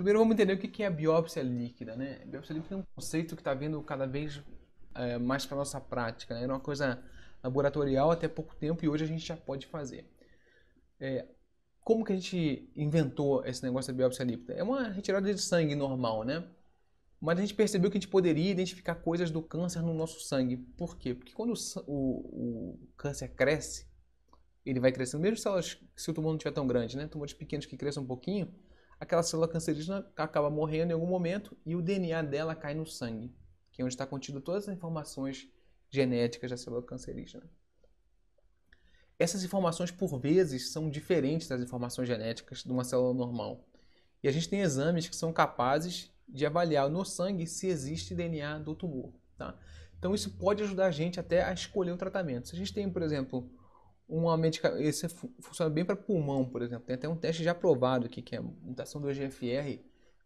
Primeiro vamos entender o que é a biópsia líquida, né? A biópsia líquida é um conceito que está vindo cada vez é, mais para nossa prática, né? Era uma coisa laboratorial até pouco tempo e hoje a gente já pode fazer. É, como que a gente inventou esse negócio da biópsia líquida? É uma retirada de sangue normal, né? Mas a gente percebeu que a gente poderia identificar coisas do câncer no nosso sangue. Por quê? Porque quando o, o, o câncer cresce, ele vai crescendo, mesmo se, elas, se, o tumor não estiver tão grande, né? Tumores pequenos que cresçam um pouquinho, aquela célula cancerígena acaba morrendo em algum momento e o DNA dela cai no sangue, que é onde está contido todas as informações genéticas da célula cancerígena. Essas informações, por vezes, são diferentes das informações genéticas de uma célula normal. E a gente tem exames que são capazes de avaliar no sangue se existe DNA do tumor. Tá? Então, isso pode ajudar a gente até a escolher o tratamento. Se a gente tem, por exemplo, uma medicação. esse funciona bem para pulmão, por exemplo. Tem até um teste já aprovado aqui, que é mutação do EGFR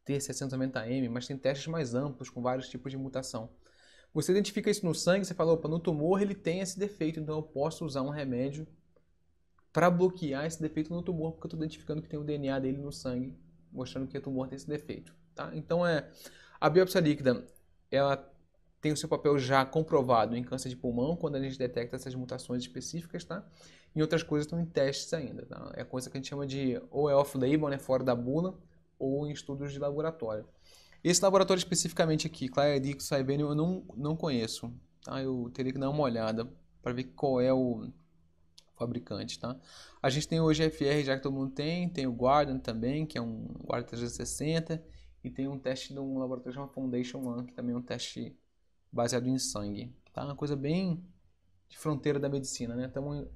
T690M, mas tem testes mais amplos com vários tipos de mutação. Você identifica isso no sangue, você fala, opa, no tumor ele tem esse defeito, então eu posso usar um remédio para bloquear esse defeito no tumor, porque eu estou identificando que tem o DNA dele no sangue, mostrando que o tumor tem esse defeito. Tá? Então é a biópsia líquida, ela tem o seu papel já comprovado em câncer de pulmão, quando a gente detecta essas mutações específicas, tá? E outras coisas estão em testes ainda, tá? É coisa que a gente chama de ou é off-label, né, fora da bula, ou em estudos de laboratório. Esse laboratório especificamente aqui, e Saibene, eu não, não conheço, tá? Eu teria que dar uma olhada para ver qual é o fabricante, tá? A gente tem o GFR, já que todo mundo tem, tem o Guardian também, que é um Guardian 360, e tem um teste de um laboratório chamado Foundation One, que também é um teste baseado em sangue. Tá? Uma coisa bem de fronteira da medicina, né? Estamos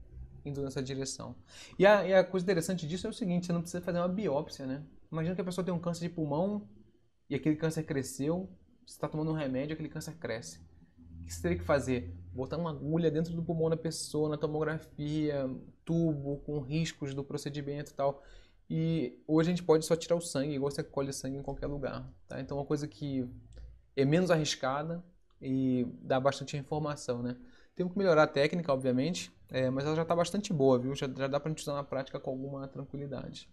indo nessa direção. E a, e a, coisa interessante disso é o seguinte, você não precisa fazer uma biópsia, né? Imagina que a pessoa tem um câncer de pulmão e aquele câncer cresceu, você está tomando um remédio aquele câncer cresce. O que você teria que fazer? Botar uma agulha dentro do pulmão da pessoa, na tomografia, tubo, com riscos do procedimento e tal. E hoje a gente pode só tirar o sangue, igual você colhe sangue em qualquer lugar. Tá? Então, uma coisa que é menos arriscada, e dá bastante informação, né? Temos que melhorar a técnica, obviamente, é, mas ela já está bastante boa, viu? Já, já dá para a gente usar na prática com alguma tranquilidade.